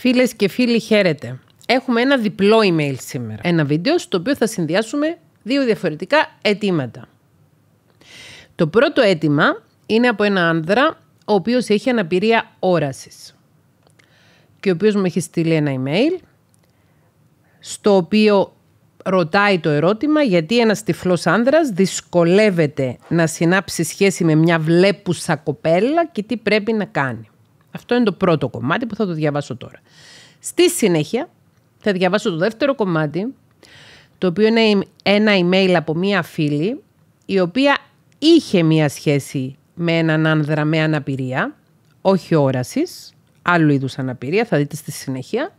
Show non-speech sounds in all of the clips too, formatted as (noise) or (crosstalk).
Φίλες και φίλοι, χαίρετε. Έχουμε ένα διπλό email σήμερα. Ένα βίντεο στο οποίο θα συνδυάσουμε δύο διαφορετικά αιτήματα. Το πρώτο αίτημα είναι από ένα άνδρα ο οποίος έχει αναπηρία όρασης και ο οποίος μου έχει στείλει ένα email στο οποίο ρωτάει το ερώτημα γιατί ένας τυφλός άνδρας δυσκολεύεται να συνάψει σχέση με μια βλέπουσα κοπέλα και τι πρέπει να κάνει. Αυτό είναι το πρώτο κομμάτι που θα το διαβάσω τώρα. Στη συνέχεια θα διαβάσω το δεύτερο κομμάτι, το οποίο είναι ένα email από μία φίλη, η οποία είχε μία σχέση με έναν άνδρα με αναπηρία, όχι όρασης, άλλου είδους αναπηρία, θα δείτε στη συνέχεια,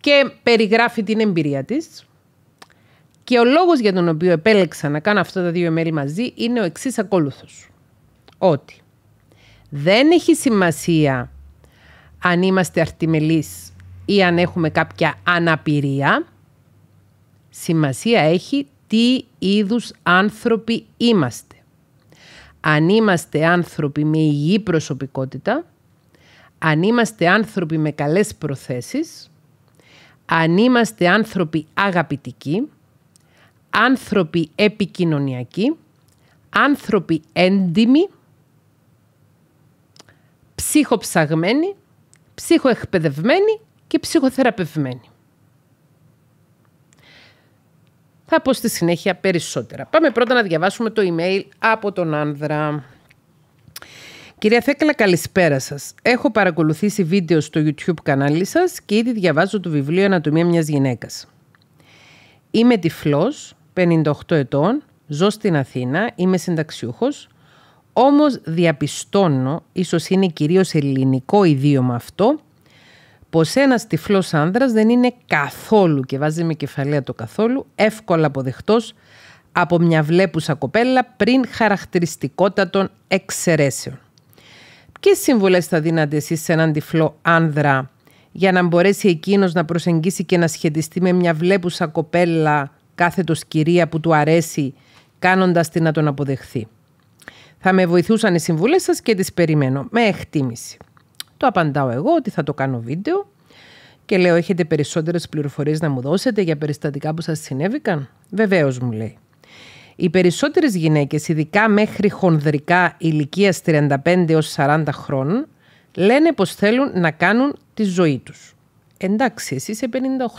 και περιγράφει την εμπειρία της. Και ο λόγος για τον οποίο επέλεξα να κάνω αυτά τα δύο email μαζί είναι ο εξής ακόλουθος. Ότι δεν έχει σημασία αν είμαστε αρτιμελείς ή αν έχουμε κάποια αναπηρία. Σημασία έχει τι είδους άνθρωποι είμαστε. Αν είμαστε άνθρωποι με υγιή προσωπικότητα, αν είμαστε άνθρωποι με καλές προθέσεις, αν είμαστε άνθρωποι αγαπητικοί, άνθρωποι επικοινωνιακοί, άνθρωποι έντιμοι, ψυχοψαγμένη, ψυχοεκπαιδευμένη και ψυχοθεραπευμένη. Θα πω στη συνέχεια περισσότερα. Πάμε πρώτα να διαβάσουμε το email από τον Άνδρα. Κυρία Θέκλα, καλησπέρα σας. Έχω παρακολουθήσει βίντεο στο YouTube κανάλι σας και ήδη διαβάζω το βιβλίο Ανατομία μιας γυναίκας. Είμαι τυφλός, 58 ετών, ζω στην Αθήνα, είμαι συνταξιούχος, όμως διαπιστώνω, ίσως είναι κυρίως ελληνικό ιδίωμα αυτό, πως ένας τυφλός άνδρας δεν είναι καθόλου, και βάζει με κεφαλαία το καθόλου, εύκολα αποδεχτός από μια βλέπουσα κοπέλα πριν χαρακτηριστικότατων εξαιρέσεων. Ποιες συμβουλέ θα δίνατε εσείς σε έναν τυφλό άνδρα για να μπορέσει εκείνος να προσεγγίσει και να σχετιστεί με μια βλέπουσα κοπέλα κάθετος κυρία που του αρέσει κάνοντας τη να τον αποδεχθεί. Θα με βοηθούσαν οι συμβουλές σας και τις περιμένω. Με εκτίμηση. Το απαντάω εγώ ότι θα το κάνω βίντεο και λέω έχετε περισσότερες πληροφορίες να μου δώσετε για περιστατικά που σας συνέβηκαν. Βεβαίως μου λέει. Οι περισσότερες γυναίκες, ειδικά μέχρι χονδρικά ηλικία 35 έως 40 χρόνων, λένε πως θέλουν να κάνουν τη ζωή τους. Εντάξει, εσύ είσαι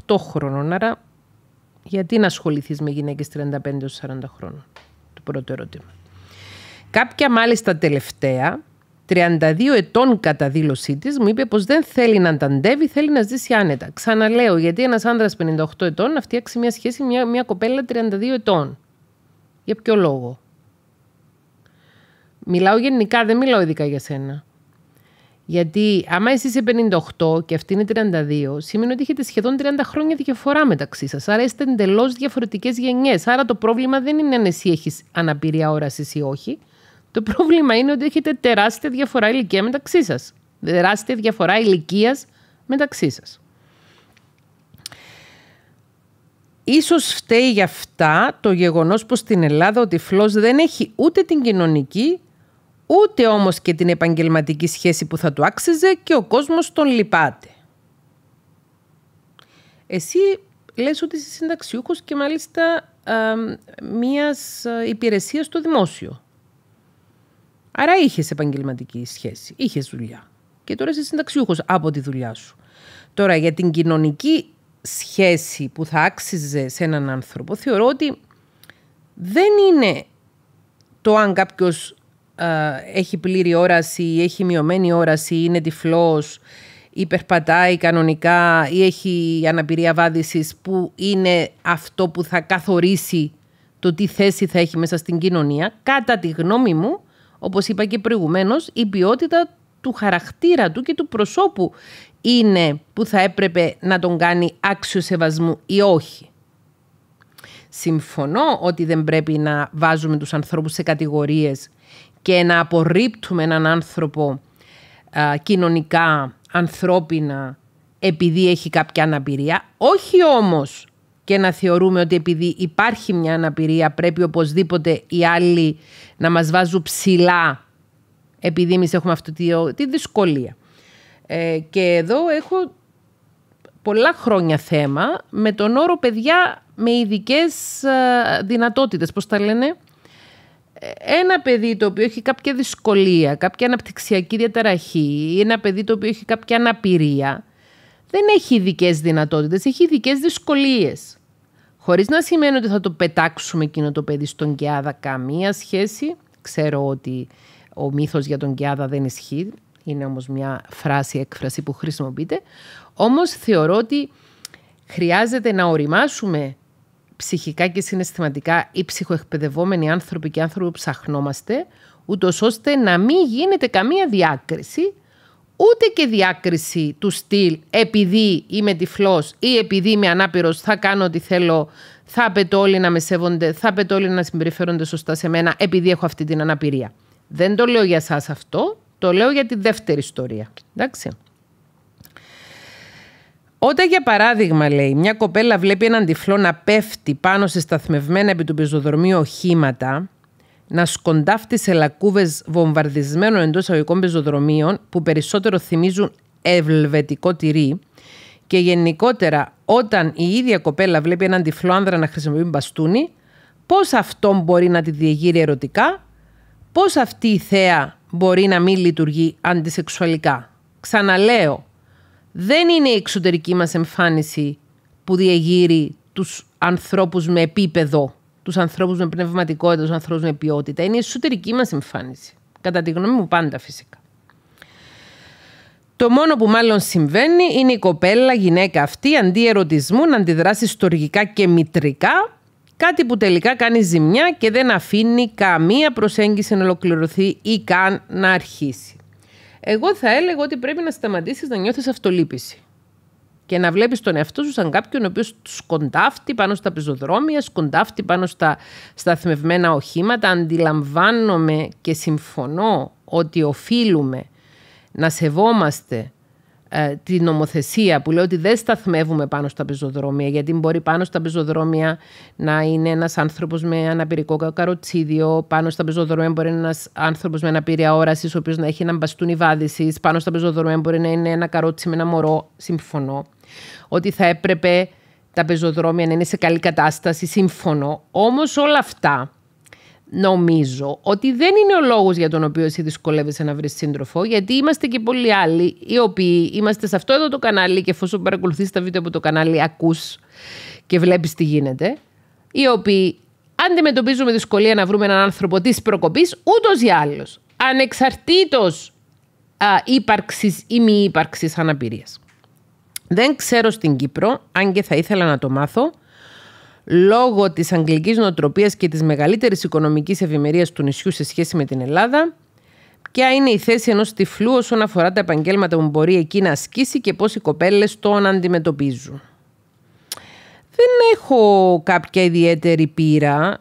58 χρόνων, άρα γιατί να ασχοληθείς με γυναίκες 35 έως 40 χρόνων. Το πρώτο ερώτημα. Κάποια μάλιστα τελευταία, 32 ετών κατά δήλωσή της, μου είπε πως δεν θέλει να ανταντεύει, θέλει να ζήσει άνετα. Ξαναλέω, γιατί ένας άνδρας 58 ετών να φτιάξει μια σχέση με μια, μια κοπέλα 32 ετών. Για ποιο λόγο. Μιλάω γενικά, δεν μιλάω ειδικά για σένα. Γιατί άμα εσύ είσαι 58 και αυτή είναι 32, σημαίνει ότι έχετε σχεδόν 30 χρόνια διαφορά μεταξύ σας. Άρα είστε εντελώς διαφορετικές γενιές. Άρα το πρόβλημα δεν είναι αν εσύ έχεις αναπηρία όρασης ή όχι. Το πρόβλημα είναι ότι έχετε τεράστια διαφορά ηλικία μεταξύ σας. Τεράστια διαφορά ηλικίας μεταξύ σας. Ίσως φταίει γι' αυτά το γεγονός πως στην Ελλάδα ο τυφλός δεν έχει ούτε την κοινωνική, ούτε όμως και την επαγγελματική σχέση που θα του άξιζε και ο κόσμος τον λυπάται. Εσύ λες ότι είσαι συνταξιούχος και μάλιστα α, μιας ε, στο δημόσιο. Άρα είχες επαγγελματική σχέση, είχες δουλειά. Και τώρα είσαι συνταξιούχος από τη δουλειά σου. Τώρα για την κοινωνική σχέση που θα άξιζε σε έναν άνθρωπο, θεωρώ ότι δεν είναι το αν κάποιος έχει πλήρη όραση, έχει μειωμένη όραση, είναι τυφλός ή περπατάει κανονικά ή έχει αναπηρία βάδισης που είναι αυτό που θα καθορίσει το τι θέση θα έχει μέσα στην κοινωνία. Κατά τη γνώμη μου, όπως είπα και προηγουμένως, η ποιότητα του χαρακτήρα του και του προσώπου είναι που θα έπρεπε να τον κάνει άξιο σεβασμού ή όχι. Συμφωνώ ότι δεν πρέπει να βάζουμε τους ανθρώπους σε κατηγορίες και να απορρίπτουμε έναν άνθρωπο κοινωνικά, ανθρώπινα, επειδή έχει κάποια αναπηρία. Όχι όμως και να θεωρούμε ότι επειδή υπάρχει μια αναπηρία πρέπει οπωσδήποτε οι άλλοι να μας βάζουν ψηλά επειδή εμείς έχουμε αυτή τη δυσκολία. Ε, και εδώ έχω πολλά χρόνια θέμα με τον όρο παιδιά με ειδικές ε, δυνατότητες, πώς τα λένε. Ένα παιδί το οποίο έχει κάποια δυσκολία, κάποια αναπτυξιακή διαταραχή ή ένα παιδί το οποίο έχει κάποια αναπηρία δεν έχει ειδικές δυνατότητες, έχει ειδικές δυσκολίες. Χωρίς να σημαίνει ότι θα το πετάξουμε εκείνο το παιδί στον Κιάδα καμία σχέση. Ξέρω ότι ο μύθος για τον Κιάδα δεν ισχύει. Είναι όμως μια φράση, έκφραση που χρησιμοποιείται. Όμως θεωρώ ότι χρειάζεται να οριμάσουμε ψυχικά και συναισθηματικά οι ψυχοεκπαιδευόμενοι άνθρωποι και άνθρωποι που ψαχνόμαστε, ούτως ώστε να μην γίνεται καμία διάκριση ούτε και διάκριση του στυλ επειδή είμαι τυφλός ή επειδή είμαι ανάπηρος θα κάνω ό,τι θέλω, θα απαιτώ όλοι να με σέβονται, θα απαιτώ όλοι να συμπεριφέρονται σωστά σε μένα επειδή έχω αυτή την αναπηρία. Δεν το λέω για σας αυτό, το λέω για τη δεύτερη ιστορία. Εντάξει. Όταν για παράδειγμα, λέει, μια κοπέλα βλέπει έναν τυφλό να πέφτει πάνω σε σταθμευμένα επί του πεζοδρομίου οχήματα, να σκοντάφτει σε λακκούβες βομβαρδισμένων εντός αγωγικών πεζοδρομίων που περισσότερο θυμίζουν ευλβετικό τυρί και γενικότερα όταν η ίδια κοπέλα βλέπει έναν τυφλό άνδρα να χρησιμοποιεί μπαστούνι, πώς αυτό μπορεί να τη διεγείρει ερωτικά, πώς αυτή η θέα μπορεί να μην λειτουργεί αντισεξουαλικά. Ξαναλέω, δεν είναι η εξωτερική μας εμφάνιση που διεγείρει τους ανθρώπους με επίπεδο τους ανθρώπους με πνευματικότητα, τους ανθρώπους με ποιότητα. Είναι η εσωτερική μας εμφάνιση. Κατά τη γνώμη μου, πάντα φυσικά. Το μόνο που μάλλον συμβαίνει είναι η κοπέλα, γυναίκα αυτή, αντί ερωτισμού να αντιδράσει στοργικά και μητρικά, κάτι που τελικά κάνει ζημιά και δεν αφήνει καμία προσέγγιση να ολοκληρωθεί ή καν να αρχίσει. Εγώ θα έλεγα ότι πρέπει να σταματήσεις να νιώθεις αυτολύπηση και να βλέπεις τον εαυτό σου σαν κάποιον ο οποίος σκοντάφτει πάνω στα πεζοδρόμια, σκοντάφτει πάνω στα σταθμευμένα οχήματα. Αντιλαμβάνομαι και συμφωνώ ότι οφείλουμε να σεβόμαστε ε, την νομοθεσία που λέει ότι δεν σταθμεύουμε πάνω στα πεζοδρόμια γιατί μπορεί πάνω στα πεζοδρόμια να είναι ένας άνθρωπος με αναπηρικό καροτσίδιο πάνω στα πεζοδρόμια μπορεί να είναι ένας άνθρωπος με αναπηρία όρασης ο οποίος να έχει έναν μπαστούνι βάδισης πάνω στα πεζοδρόμια μπορεί να είναι ένα καρότσι με ένα μωρό, συμφωνώ ότι θα έπρεπε τα πεζοδρόμια να είναι σε καλή κατάσταση, σύμφωνο. Όμως όλα αυτά νομίζω ότι δεν είναι ο λόγος για τον οποίο εσύ δυσκολεύεσαι να βρεις σύντροφο, γιατί είμαστε και πολλοί άλλοι οι οποίοι είμαστε σε αυτό εδώ το κανάλι και εφόσον παρακολουθείς τα βίντεο από το κανάλι ακούς και βλέπεις τι γίνεται, οι οποίοι αντιμετωπίζουμε δυσκολία να βρούμε έναν άνθρωπο της προκοπής, ούτως ή άλλως. Ανεξαρτήτως ύπαρξης ή μη ύπαρξης αναπηρίας. Δεν ξέρω στην Κύπρο, αν και θα ήθελα να το μάθω, λόγω της αγγλικής νοοτροπίας και της μεγαλύτερης οικονομικής ευημερίας του νησιού σε σχέση με την Ελλάδα, ποια είναι η θέση ενός τυφλού όσον αφορά τα επαγγέλματα που μπορεί εκεί να ασκήσει και πώς οι κοπέλες τον αντιμετωπίζουν. Δεν έχω κάποια ιδιαίτερη πείρα.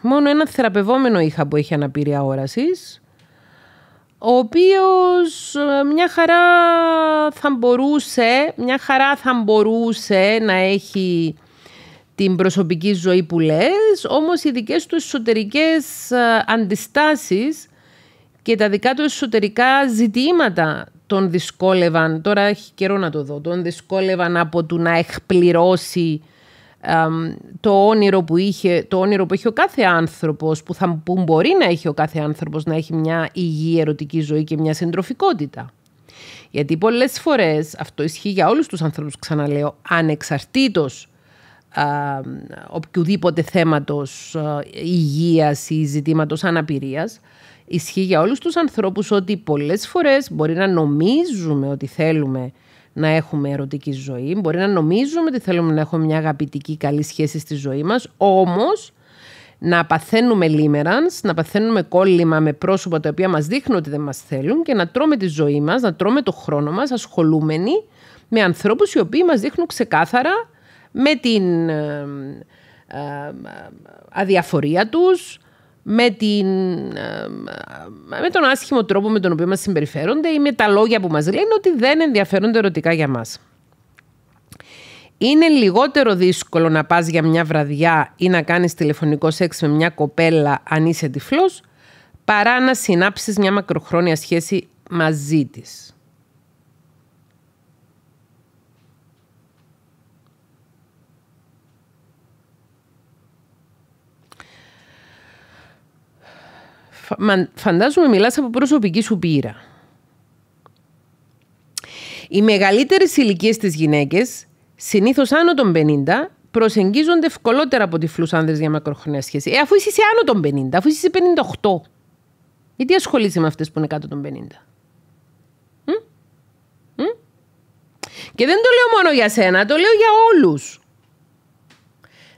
μόνο ένα θεραπευόμενο είχα που έχει αναπηρία όρασης ο οποίος ε, μια χαρά θα μπορούσε, μια χαρά θα μπορούσε να έχει την προσωπική ζωή που λες, όμως οι δικές του εσωτερικές ε, αντιστάσεις και τα δικά του εσωτερικά ζητήματα τον δυσκόλευαν, τώρα έχει καιρό να το δω, τον δυσκόλευαν από του να εκπληρώσει το όνειρο, που είχε, το όνειρο που έχει ο κάθε άνθρωπος, που, θα, που μπορεί να έχει ο κάθε άνθρωπος να έχει μια υγιή ερωτική ζωή και μια συντροφικότητα. Γιατί πολλές φορές, αυτό ισχύει για όλους τους ανθρώπους, ξαναλέω, ανεξαρτήτως α, οποιοδήποτε θέματος υγεία υγείας ή ζητήματος αναπηρίας, ισχύει για όλους τους ανθρώπους ότι πολλές φορές μπορεί να νομίζουμε ότι θέλουμε να έχουμε ερωτική ζωή. Μπορεί να νομίζουμε ότι θέλουμε να έχουμε μια αγαπητική καλή σχέση στη ζωή μας, όμως να παθαίνουμε λίμερανς, να παθαίνουμε κόλλημα με πρόσωπα τα οποία μας δείχνουν ότι δεν μας θέλουν και να τρώμε τη ζωή μας, να τρώμε το χρόνο μας ασχολούμενοι με ανθρώπους οι οποίοι μας δείχνουν ξεκάθαρα με την αδιαφορία τους, με, την, ε, με τον άσχημο τρόπο με τον οποίο μας συμπεριφέρονται ή με τα λόγια που μας λένε ότι δεν ενδιαφέρονται ερωτικά για μας. Είναι λιγότερο δύσκολο να πας για μια βραδιά ή να κάνεις τηλεφωνικό σεξ με μια κοπέλα αν είσαι τυφλός, παρά να συνάψεις μια μακροχρόνια σχέση μαζί της. φαντάζομαι μιλάς από προσωπική σου πείρα. Οι μεγαλύτερες ηλικίες της γυναίκες, συνήθως άνω των 50, προσεγγίζονται ευκολότερα από τυφλούς άνδρες για μακροχρονιά σχέση. Ε, αφού είσαι άνω των 50, αφού είσαι 58, γιατί ασχολείσαι με αυτές που είναι κάτω των 50. Και δεν το λέω μόνο για σένα, το λέω για όλους.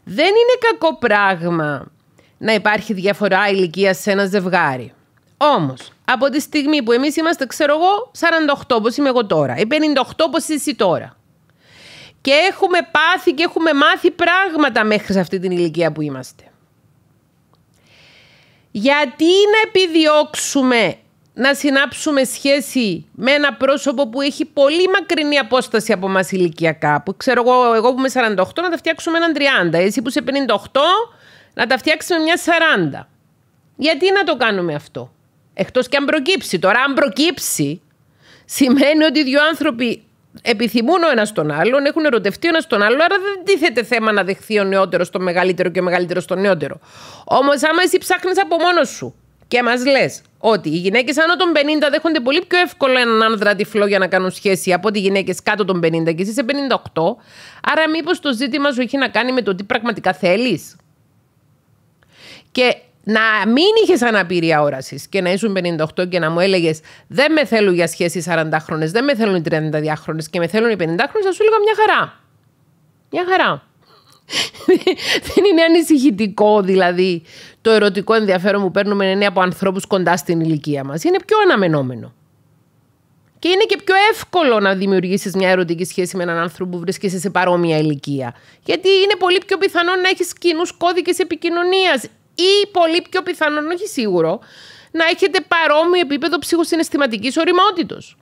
Δεν είναι κακό πράγμα να υπάρχει διαφορά ηλικίας σε ένα ζευγάρι. Όμως, από τη στιγμή που εμείς είμαστε, ξέρω εγώ, 48 όπως είμαι εγώ τώρα, ή 58 όπω εσύ τώρα. Και έχουμε πάθει και έχουμε μάθει πράγματα μέχρι σε αυτή την ηλικία που είμαστε. Γιατί να επιδιώξουμε να συνάψουμε σχέση με ένα πρόσωπο που έχει πολύ μακρινή απόσταση από μας ηλικιακά. Που ξέρω εγώ, εγώ που είμαι 48 να τα φτιάξουμε έναν 30. Εσύ που είσαι 58 να τα φτιάξουμε μια 40. Γιατί να το κάνουμε αυτό. Εκτός και αν προκύψει. Τώρα αν προκύψει σημαίνει ότι οι δύο άνθρωποι επιθυμούν ο ένας τον άλλον, έχουν ερωτευτεί ο ένας τον άλλον, άρα δεν τίθεται θέμα να δεχθεί ο νεότερος τον μεγαλύτερο και ο μεγαλύτερος τον νεότερο. Όμως, άμα εσύ ψάχνεις από μόνος σου και μας λες ότι οι γυναίκες άνω των 50 δέχονται πολύ πιο εύκολα έναν άνδρα τυφλό για να κάνουν σχέση από ότι οι γυναίκες κάτω των 50 και εσύ 58, άρα μήπως το ζήτημα σου έχει να κάνει με το τι πραγματικά θέλεις. Και να μην είχες αναπηρία όρασης και να ήσουν 58 και να μου έλεγες Δεν με θέλουν για σχέση 40 χρόνες, δεν με θέλουν οι 32 χρόνες και με θέλουν οι 50 χρόνια, θα σου έλεγα μια χαρά. Μια χαρά. (laughs) δεν είναι ανησυχητικό δηλαδή το ερωτικό ενδιαφέρον που παίρνουμε είναι από ανθρώπους κοντά στην ηλικία μας. Είναι πιο αναμενόμενο. Και είναι και πιο εύκολο να δημιουργήσεις μια ερωτική σχέση με έναν άνθρωπο που βρίσκεσαι σε παρόμοια ηλικία. Γιατί είναι πολύ πιο πιθανό να έχεις κοινούς κώδικες επικοινωνίας ή πολύ πιο πιθανόν, όχι σίγουρο, να έχετε παρόμοιο επίπεδο ψυχοσυναισθηματικής οριμότητος.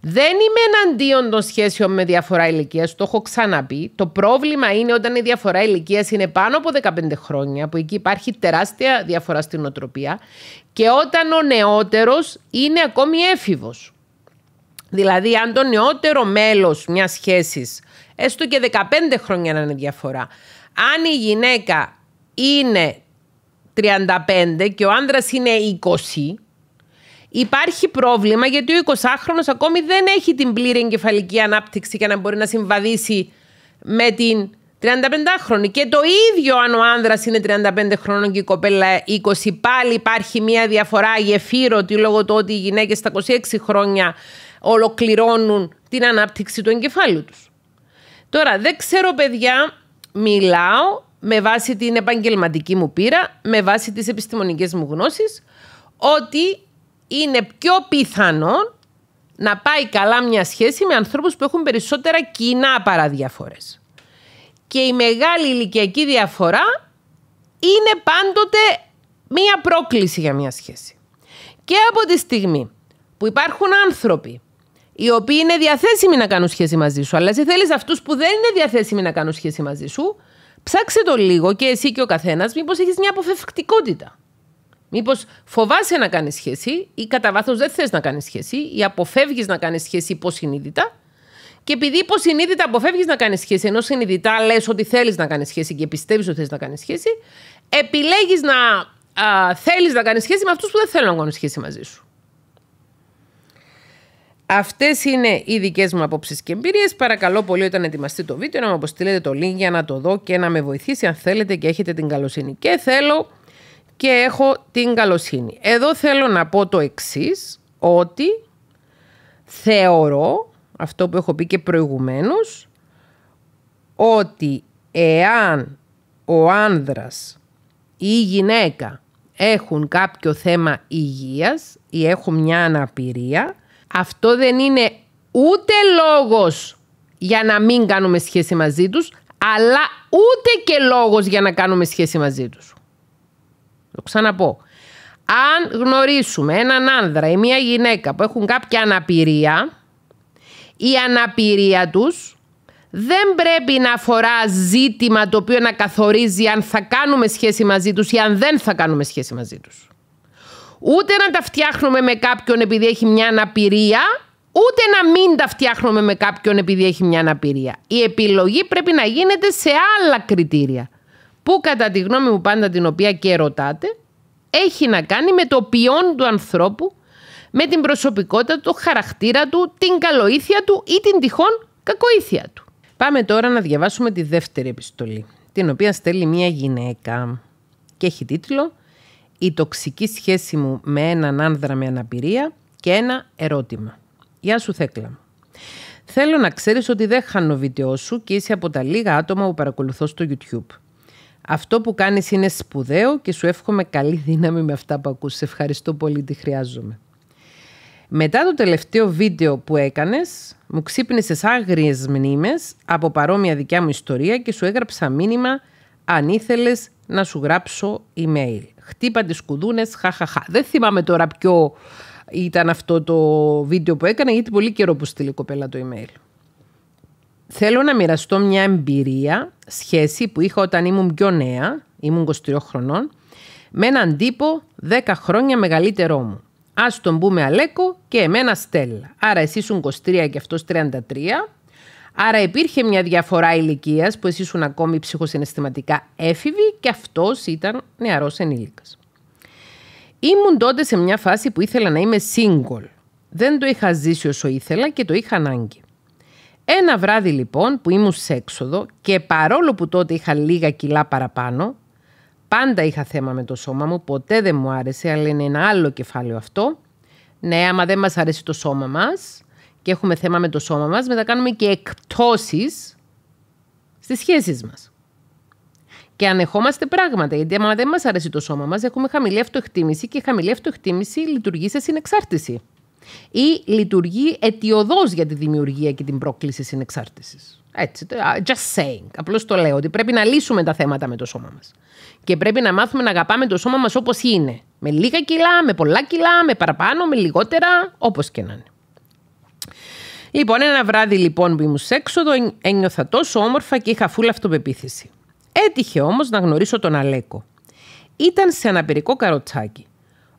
Δεν είμαι εναντίον των σχέσεων με διαφορά ηλικίας, το έχω ξαναπεί. Το πρόβλημα είναι όταν η διαφορά παρομοιο επιπεδο ψυχοσυναισθηματικης οριμοτητα δεν ειμαι είναι πάνω από 15 χρόνια, που εκεί υπάρχει τεράστια διαφορά στην οτροπία, και όταν ο νεότερος είναι ακόμη έφηβος. Δηλαδή, αν το νεότερο μέλος μιας σχέσης, έστω και 15 χρόνια να είναι διαφορά, αν η γυναίκα είναι 35 και ο άντρας είναι 20, υπάρχει πρόβλημα γιατί ο 20χρονο ακόμη δεν έχει την πλήρη εγκεφαλική ανάπτυξη για να μπορεί να συμβαδίσει με την 35χρονη. Και το ίδιο αν ο άνδρα είναι 35 χρόνων και η κοπέλα 20. Πάλι υπάρχει μια διαφορά γεφύρωτη λόγω του ότι οι γυναίκες στα 26 χρόνια ολοκληρώνουν την ανάπτυξη του εγκεφάλου τους. Τώρα, δεν ξέρω παιδιά, μιλάω με βάση την επαγγελματική μου πείρα, με βάση τις επιστημονικές μου γνώσεις, ότι είναι πιο πιθανό να πάει καλά μια σχέση με ανθρώπους που έχουν περισσότερα κοινά παραδιαφορές. Και η μεγάλη ηλικιακή διαφορά είναι πάντοτε μία πρόκληση για μια σχέση. Και από τη στιγμή που υπάρχουν άνθρωποι οι οποίοι είναι διαθέσιμοι να κάνουν σχέση μαζί σου, αλλά εσύ θέλεις αυτούς που δεν είναι διαθέσιμοι να κάνουν σχέση μαζί σου, Ψάξε το λίγο και εσύ και ο καθένας, μήπως έχεις μια αποφευκτικότητα. Μήπως φοβάσαι να κάνεις σχέση ή κατά βάθος δεν θες να κάνεις σχέση ή αποφεύγεις να κάνεις σχέση υποσυνείδητα. Και επειδή υποσυνείδητα αποφεύγεις να κάνεις σχέση, ενώ συνειδητά λες ότι θέλεις να κάνεις σχέση και πιστεύεις ότι θες να κάνεις σχέση, επιλέγεις να θέλεις να κάνεις σχέση με αυτούς που δεν θέλουν να κάνουν σχέση μαζί σου. Αυτές είναι οι δικές μου απόψεις και εμπειρίες. Παρακαλώ πολύ, όταν ετοιμαστεί το βίντεο, να μου αποστείλετε το link για να το δω και να με βοηθήσει αν θέλετε και έχετε την καλοσύνη. Και θέλω και έχω την καλοσύνη. Εδώ θέλω να πω το εξής, ότι θεωρώ αυτό που έχω πει και προηγουμένως ότι εάν ο άνδρας ή η γυναίκα έχουν κάποιο θέμα υγείας ή έχουν μια αναπηρία αυτό δεν είναι ούτε λόγος για να μην κάνουμε σχέση μαζί τους, αλλά ούτε και λόγος για να κάνουμε σχέση μαζί τους. Το ξαναπώ. Αν γνωρίσουμε έναν άνδρα ή μια γυναίκα που έχουν κάποια αναπηρία, η αναπηρία τους δεν πρέπει να αφορά ζήτημα το οποίο να καθορίζει αν θα κάνουμε σχέση μαζί τους ή αν δεν θα κάνουμε σχέση μαζί τους ούτε να τα φτιάχνουμε με κάποιον επειδή έχει μια αναπηρία, ούτε να μην τα φτιάχνουμε με κάποιον επειδή έχει μια αναπηρία. Η επιλογή πρέπει να γίνεται σε άλλα κριτήρια, που κατά τη γνώμη μου πάντα την οποία και ρωτάτε, έχει να κάνει με το ποιόν του ανθρώπου, με την προσωπικότητα του, χαρακτήρα του, την καλοήθεια του ή την τυχόν κακοήθεια του. Πάμε τώρα να διαβάσουμε τη δεύτερη επιστολή, την οποία στέλνει μια γυναίκα και έχει τίτλο η τοξική σχέση μου με έναν άνδρα με αναπηρία και ένα ερώτημα. Γεια σου Θέκλα Θέλω να ξέρεις ότι δεν χάνω βίντεο σου και είσαι από τα λίγα άτομα που παρακολουθώ στο YouTube. Αυτό που κάνεις είναι σπουδαίο και σου εύχομαι καλή δύναμη με αυτά που ακούς. Σε ευχαριστώ πολύ, τι χρειάζομαι. Μετά το τελευταίο βίντεο που έκανες, μου ξύπνησες άγριες μνήμες από παρόμοια δικιά μου ιστορία και σου έγραψα μήνυμα αν ήθελες να σου γράψω email. Χτύπα τις κουδούνες, χαχαχά. Δεν θυμάμαι τώρα ποιο ήταν αυτό το βίντεο που έκανα, γιατί πολύ καιρό που στείλει η κοπέλα το email. Θέλω να μοιραστώ μια εμπειρία, σχέση που είχα όταν ήμουν πιο νέα, ήμουν 23 χρονών, με έναν τύπο 10 χρόνια μεγαλύτερό μου. Α τον πούμε Αλέκο και εμένα Στέλ. Άρα εσύ ήσουν 23 και αυτός 33. Άρα υπήρχε μια διαφορά ηλικίας, που εσύ ήσουν ακόμη ψυχοσυναισθηματικά έφηβοι και αυτός ήταν νεαρός ενήλικας. Ήμουν τότε σε μια φάση που ήθελα να είμαι single. Δεν το είχα ζήσει όσο ήθελα και το είχα ανάγκη. Ένα βράδυ λοιπόν που ήμουν σε έξοδο και παρόλο που τότε είχα λίγα κιλά παραπάνω, πάντα είχα θέμα με το σώμα μου, ποτέ δεν μου άρεσε, αλλά είναι ένα άλλο κεφάλαιο αυτό. Ναι, άμα δεν μας αρέσει το σώμα μας, και έχουμε θέμα με το σώμα μας, μετά κάνουμε και εκπτώσεις στις σχέσεις μας. Και ανεχόμαστε πράγματα, γιατί άμα δεν μας αρέσει το σώμα μας, έχουμε χαμηλή αυτοεκτίμηση και η χαμηλή αυτοεκτίμηση λειτουργεί σε συνεξάρτηση. Ή λειτουργεί αιτιοδός για τη δημιουργία και την πρόκληση συνεξάρτησης. Έτσι, just saying. Απλώς το λέω ότι πρέπει να λύσουμε τα θέματα με το σώμα μας. Και πρέπει να μάθουμε να αγαπάμε το σώμα μας όπως είναι. Με λίγα κιλά, με πολλά κιλά, με παραπάνω, με λιγότερα, όπως και να είναι. Λοιπόν, ένα βράδυ λοιπόν που ήμουν έξω, ένιωθα τόσο όμορφα και είχα φούλα αυτοπεποίθηση. Έτυχε όμως να γνωρίσω τον Αλέκο. Ήταν σε αναπηρικό καροτσάκι.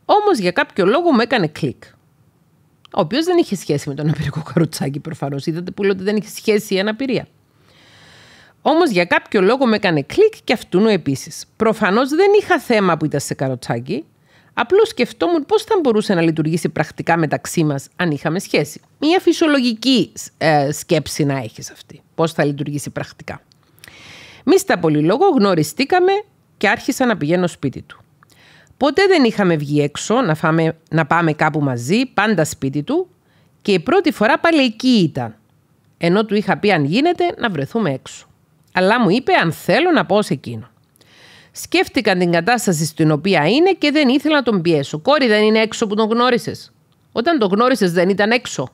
Όμω για κάποιο λόγο μου έκανε κλικ. Ο οποίος δεν είχε σχέση με τον αναπηρικό καροτσάκι προφανώς. Είδατε που λέω ότι δεν είχε σχέση η αναπηρία. Όμως για κάποιο λόγο με έκανε κλικ και αυτούνου επίσης. Προφανώς δεν είχα θέμα που ήταν σε καροτσάκι, Απλώς σκεφτόμουν πώς θα μπορούσε να λειτουργήσει πρακτικά μεταξύ μας αν είχαμε σχέση. Μία φυσιολογική ε, σκέψη να έχεις αυτή. Πώς θα λειτουργήσει πρακτικά. Μη στα πολύ λόγο γνωριστήκαμε και άρχισα να πηγαίνω σπίτι του. Ποτέ δεν είχαμε βγει έξω να, φάμε, να πάμε κάπου μαζί, πάντα σπίτι του και η πρώτη φορά πάλι εκεί ήταν. Ενώ του είχα πει αν γίνεται να βρεθούμε έξω. Αλλά μου είπε αν θέλω να πω σε εκείνο σκέφτηκαν την κατάσταση στην οποία είναι και δεν ήθελα να τον πιέσω. Κόρη δεν είναι έξω που τον γνώρισες. Όταν τον γνώρισες δεν ήταν έξω.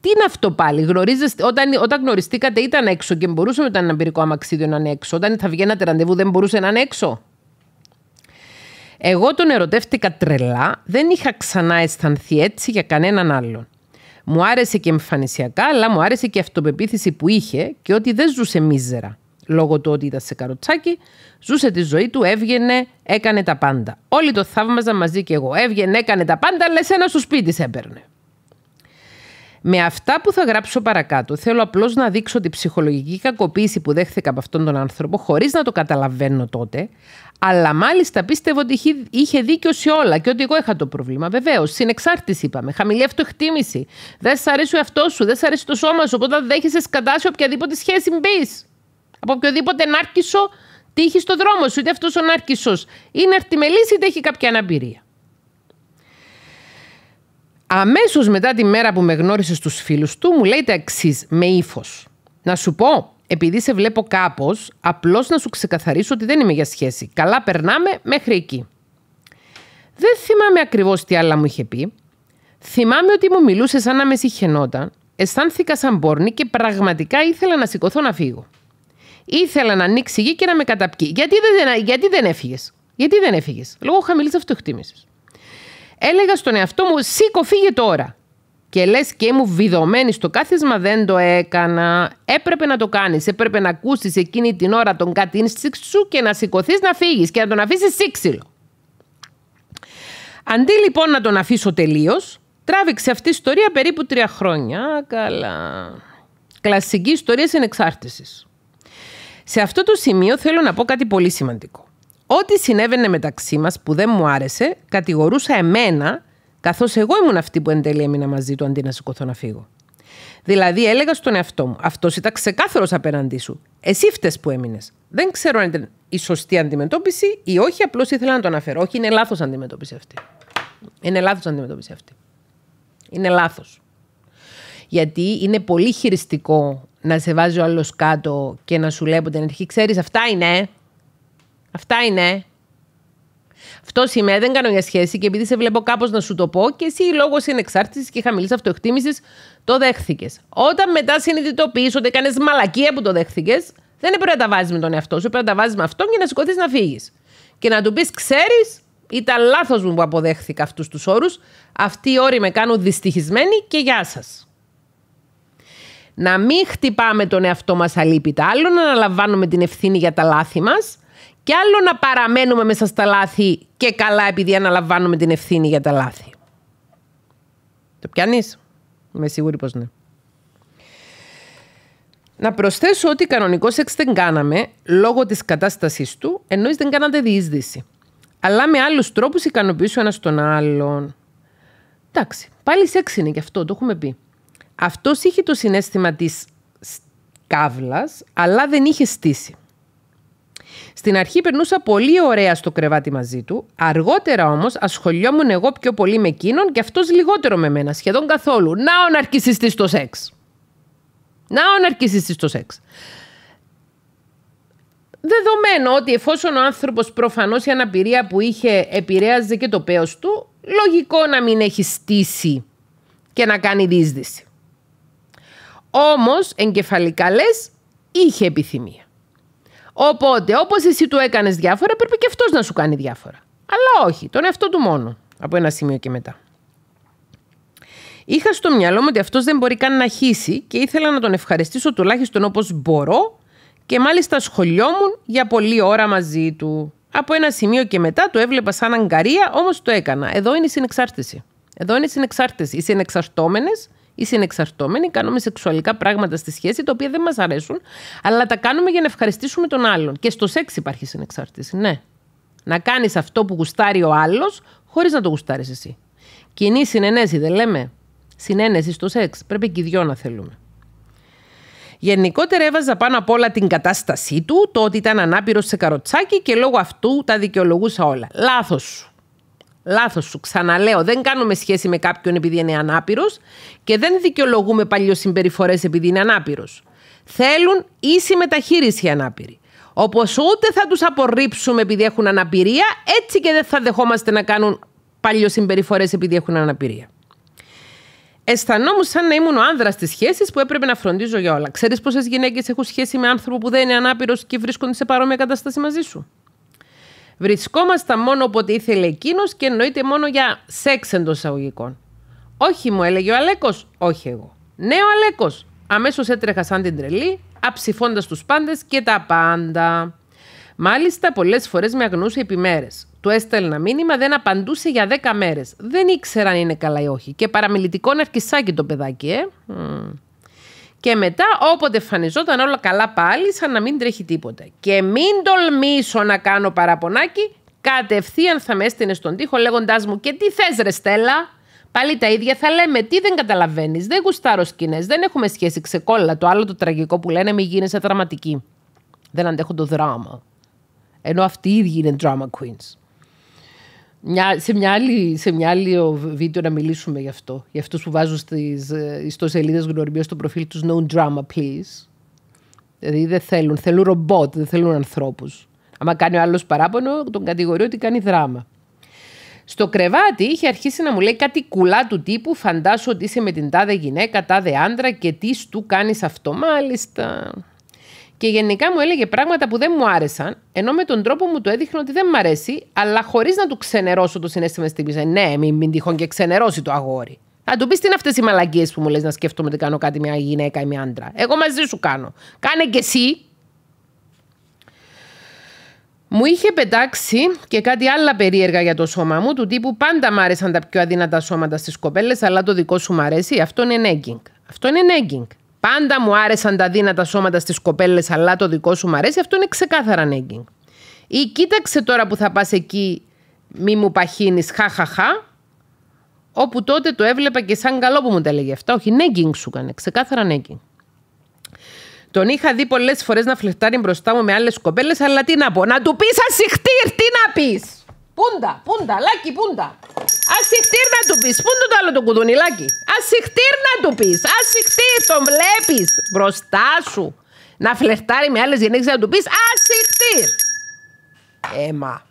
Τι είναι αυτό πάλι, γνωρίζεστε, όταν, όταν γνωριστήκατε ήταν έξω και μπορούσε με το αναπηρικό αμαξίδιο να είναι έξω. Όταν θα βγαίνατε ραντεβού δεν μπορούσε να είναι έξω. Εγώ τον ερωτεύτηκα τρελά, δεν είχα ξανά αισθανθεί έτσι για κανέναν άλλον. Μου άρεσε και εμφανισιακά, αλλά μου άρεσε και η αυτοπεποίθηση που είχε και ότι δεν ζούσε μίζερα λόγω του ότι ήταν σε καροτσάκι, ζούσε τη ζωή του, έβγαινε, έκανε τα πάντα. Όλοι το θαύμαζαν μαζί και εγώ. Έβγαινε, έκανε τα πάντα, λε ένα στο σπίτι σε έπαιρνε. Με αυτά που θα γράψω παρακάτω, θέλω απλώς να δείξω τη ψυχολογική κακοποίηση που δέχθηκα από αυτόν τον άνθρωπο, χωρίς να το καταλαβαίνω τότε, αλλά μάλιστα πίστευω ότι είχε δίκιο σε όλα και ότι εγώ είχα το πρόβλημα. Βεβαίως, συνεξάρτηση είπαμε, χαμηλή αυτοεκτίμηση. Δεν σ' αρέσει ο εαυτός σου, δεν σ' αρέσει το σώμα σου, οπότε δέχεσαι σκατά σε οποιαδήποτε σχέση μπεις από οποιοδήποτε νάρκισο τύχει στο δρόμο σου. Είτε αυτός ο νάρκισος είναι αρτιμελής, είτε έχει κάποια αναπηρία. Αμέσως μετά τη μέρα που με γνώρισες στου φίλους του, μου λέει τα εξής με ύφος. Να σου πω, επειδή σε βλέπω κάπως, απλώς να σου ξεκαθαρίσω ότι δεν είμαι για σχέση. Καλά περνάμε μέχρι εκεί. Δεν θυμάμαι ακριβώς τι άλλα μου είχε πει. Θυμάμαι ότι μου μιλούσε σαν να με συχαινόταν. Αισθάνθηκα σαν πόρνη και πραγματικά ήθελα να σηκωθώ να φύγω ήθελα να ανοίξει γη και να με καταπκεί. Γιατί δεν, γιατί δεν έφυγες. Γιατί δεν έφυγες. Λόγω χαμηλής αυτοεκτίμηση. Έλεγα στον εαυτό μου, σήκω, φύγε τώρα. Και λες και μου βιδωμένη στο κάθισμα, δεν το έκανα. Έπρεπε να το κάνεις. Έπρεπε να ακούσεις εκείνη την ώρα τον κατήνστιξ σου και να σηκωθείς να φύγεις και να τον αφήσεις σύξυλο. Αντί λοιπόν να τον αφήσω τελείως, τράβηξε αυτή η ιστορία περίπου τρία χρόνια. Καλά. Κλασική ιστορία συνεξάρτηση. Σε αυτό το σημείο θέλω να πω κάτι πολύ σημαντικό. Ό,τι συνέβαινε μεταξύ μας που δεν μου άρεσε, κατηγορούσα εμένα, καθώς εγώ ήμουν αυτή που εν τέλει έμεινα μαζί του αντί να σηκωθώ να φύγω. Δηλαδή, έλεγα στον εαυτό μου, αυτός ήταν ξεκάθαρος απέναντί σου. Εσύ φτε που έμεινες. Δεν ξέρω αν ήταν η σωστή αντιμετώπιση ή όχι, απλώς ήθελα να το αναφέρω. Όχι, είναι λάθος αντιμετώπιση αυτή. Είναι λάθος αντιμετώπιση αυτή. Είναι λάθος. Γιατί είναι πολύ χειριστικό να σε βάζει ο άλλος κάτω και να σου λέει από την αρχή, ξέρεις αυτά είναι, αυτά είναι. Αυτό σημαίνει, δεν κάνω για σχέση και επειδή σε βλέπω κάπως να σου το πω και εσύ λόγω συνεξάρτησης και χαμηλής αυτοεκτίμησης το δέχθηκες. Όταν μετά συνειδητοποιείς ότι έκανες μαλακία που το δέχθηκες. δεν πρέπει να τα βάζεις με τον εαυτό σου, πρέπει να τα βάζεις με αυτόν και να σηκωθείς να φύγεις. Και να του πεις, ξέρεις, ήταν λάθος μου που αποδέχθηκα αυτούς τους όρους. αυτοί οι όροι με κάνουν δυστυχισμένοι και γεια σας να μην χτυπάμε τον εαυτό μας αλίπητα, άλλο να αναλαμβάνουμε την ευθύνη για τα λάθη μας και άλλο να παραμένουμε μέσα στα λάθη και καλά επειδή αναλαμβάνουμε την ευθύνη για τα λάθη. Το πιάνεις? Είμαι σίγουρη πως ναι. Να προσθέσω ότι κανονικό σεξ δεν κάναμε λόγω της κατάστασής του, ενώ δεν κάνατε διείσδυση. Αλλά με άλλους τρόπους ικανοποιήσω ένα τον άλλον. Εντάξει, πάλι σεξ είναι και αυτό, το έχουμε πει. Αυτός είχε το συνέστημα της κάβλας, αλλά δεν είχε στήσει. Στην αρχή περνούσα πολύ ωραία στο κρεβάτι μαζί του, αργότερα όμως ασχολιόμουν εγώ πιο πολύ με εκείνον και αυτός λιγότερο με μένα, σχεδόν καθόλου. Να ο ναρκισιστής στο σεξ. Να ο ναρκισιστής στο σεξ. Δεδομένο ότι εφόσον ο άνθρωπος προφανώς η αναπηρία που είχε επηρέαζε και το πέος του, λογικό να μην έχει στήσει και να κάνει δίσδυση. Όμως λες, είχε επιθυμία. Οπότε όπως εσύ του έκανες διάφορα πρέπει και αυτός να σου κάνει διάφορα. Αλλά όχι, τον εαυτό του μόνο από ένα σημείο και μετά. Είχα στο μυαλό μου ότι αυτός δεν μπορεί καν να χύσει και ήθελα να τον ευχαριστήσω τουλάχιστον όπως μπορώ και μάλιστα σχολιόμουν για πολλή ώρα μαζί του. Από ένα σημείο και μετά το έβλεπα σαν αγκαρία, όμως το έκανα. Εδώ είναι η συνεξάρτηση. Εδώ είναι η συνεξάρτηση. Οι συνεξαρτώμενες, οι συνεξαρτώμενοι κάνουμε σεξουαλικά πράγματα στη σχέση τα οποία δεν μας αρέσουν, αλλά τα κάνουμε για να ευχαριστήσουμε τον άλλον. Και στο σεξ υπάρχει συνεξάρτηση, ναι. Να κάνεις αυτό που γουστάρει ο άλλος, χωρίς να το γουστάρεις εσύ. Κοινή συνενέση, δεν λέμε. Συνένεση στο σεξ. Πρέπει και οι δυο να θέλουμε. Γενικότερα έβαζα πάνω απ' όλα την κατάστασή του, το ότι ήταν ανάπηρος σε καροτσάκι και λόγω αυτού τα δικαιολογούσα όλα. Λάθος σου. Λάθος σου. Ξαναλέω, δεν κάνουμε σχέση με κάποιον επειδή είναι ανάπηρος και δεν δικαιολογούμε συμπεριφορές επειδή είναι ανάπηρος. Θέλουν ίση μεταχείριση οι ανάπηροι. Όπως ούτε θα τους απορρίψουμε επειδή έχουν αναπηρία, έτσι και δεν θα δεχόμαστε να κάνουν συμπεριφορές επειδή έχουν αναπηρία. Αισθανόμουν σαν να ήμουν ο άνδρας της σχέσης που έπρεπε να φροντίζω για όλα. Ξέρεις πόσες γυναίκες έχουν σχέση με άνθρωπο που δεν είναι ανάπηρος και βρίσκονται σε παρόμοια κατάσταση μαζί σου. Βρισκόμασταν μόνο όποτε ήθελε εκείνος και εννοείται μόνο για σεξ εντός εισαγωγικών. Όχι, μου έλεγε ο Αλέκος, όχι εγώ. Ναι, ο Αλέκος. Αμέσως έτρεχα σαν την τρελή, αψηφώντας τους πάντες και τα πάντα. Μάλιστα, πολλές φορές με αγνούσε επιμέρε. Του έστελνα μήνυμα, δεν απαντούσε για δέκα μέρες. Δεν ήξερα αν είναι καλά ή όχι. Και παραμιλητικό ναρκισάκι το παιδάκι, ε. Και μετά όποτε εμφανιζόταν όλα καλά πάλι σαν να μην τρέχει τίποτα. Και μην τολμήσω να κάνω παραπονάκι, κατευθείαν θα με έστεινε στον τοίχο λέγοντάς μου «Και τι θες ρε Στέλλα» Πάλι τα ίδια θα λέμε. Τι δεν καταλαβαίνεις, δεν γουστάρω σκηνές, δεν έχουμε σχέση. Ξεκόλλα το άλλο το τραγικό που λένε, μη γίνεσαι δραματική. Δεν αντέχω το δράμα. Ενώ αυτοί οι ίδιοι είναι drama queens. Μια, σε, μια άλλη, σε μια άλλη βίντεο να μιλήσουμε γι' αυτό. Για αυτούς που βάζουν στις ε, ιστοσελίδε γνωριμία στο προφίλ τους No Drama, please. Δηλαδή δεν θέλουν, θέλουν ρομπότ, δεν θέλουν ανθρώπους. Άμα κάνει ο άλλος παράπονο, τον κατηγορεί ότι κάνει δράμα. Στο κρεβάτι είχε αρχίσει να μου λέει κάτι κουλά του τύπου. Φαντάσου ότι είσαι με την τάδε γυναίκα, τάδε άντρα και τι του κάνεις αυτό, μάλιστα. Και γενικά μου έλεγε πράγματα που δεν μου άρεσαν, ενώ με τον τρόπο μου το έδειχνε ότι δεν μου αρέσει, αλλά χωρίς να του ξενερώσω το συνέστημα στην πίστη. Ε, ναι, μην, μην τυχόν και ξενερώσει το αγόρι. Αν του πεις τι είναι αυτές οι μαλαγκίε που μου λες να σκέφτομαι ότι κάνω κάτι μια γυναίκα ή μια άντρα. Εγώ μαζί σου κάνω. Κάνε κι εσύ. Μου είχε πετάξει και κάτι άλλα περίεργα για το σώμα μου, του τύπου πάντα μ' άρεσαν τα πιο αδύνατα σώματα στις κοπέλες, αλλά το δικό σου μ' αρέσει. Αυτό είναι νέγκινγκ. Αυτό είναι νέγκινγκ. Πάντα μου άρεσαν τα δύνατα σώματα στις κοπέλες, αλλά το δικό σου μου αρέσει. Αυτό είναι ξεκάθαρα νέγκινγκ. Ή κοίταξε τώρα που θα πας εκεί, μη μου παχύνεις, χαχαχά. Όπου τότε το έβλεπα και σαν καλό που μου τα έλεγε αυτά. Όχι, νέγκινγκ σου έκανε. Ξεκάθαρα νέγκινγκ. Τον είχα δει πολλές φορές να φλεφτάρει μπροστά μου με άλλες κοπέλες, αλλά τι να πω. Να του πεις ασυχτήρ, τι να πεις. Πούντα, πούντα, λάκι, πούντα. Ασυχτήρ να του πεις. Πού είναι το άλλο το κουδουνιλάκι. Ασυχτήρ να του πεις. Ασυχτήρ, τον βλέπεις μπροστά σου. Να φλεχτάρει με άλλες γυναίκε να του πεις. Ασυχτήρ. Έμα.